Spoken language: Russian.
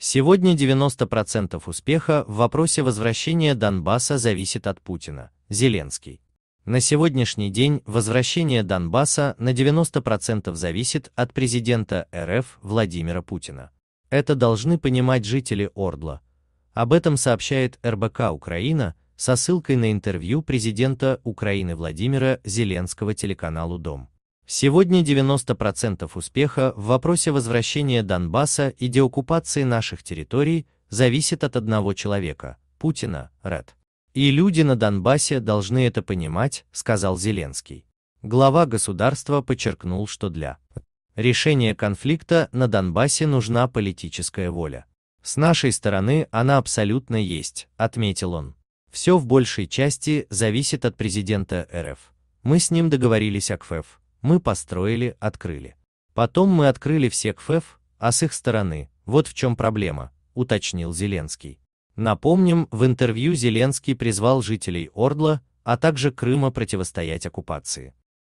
Сегодня 90% успеха в вопросе возвращения Донбасса зависит от Путина, Зеленский. На сегодняшний день возвращение Донбасса на 90% зависит от президента РФ Владимира Путина. Это должны понимать жители Ордла. Об этом сообщает РБК Украина со ссылкой на интервью президента Украины Владимира Зеленского телеканалу «Дом». Сегодня 90% успеха в вопросе возвращения Донбасса и деоккупации наших территорий зависит от одного человека – Путина, Ред. И люди на Донбассе должны это понимать, сказал Зеленский. Глава государства подчеркнул, что для решения конфликта на Донбассе нужна политическая воля. С нашей стороны она абсолютно есть, отметил он. Все в большей части зависит от президента РФ. Мы с ним договорились о КФЭФ, мы построили, открыли. Потом мы открыли все КФЭФ, а с их стороны, вот в чем проблема, уточнил Зеленский. Напомним, в интервью Зеленский призвал жителей Ордла, а также Крыма противостоять оккупации.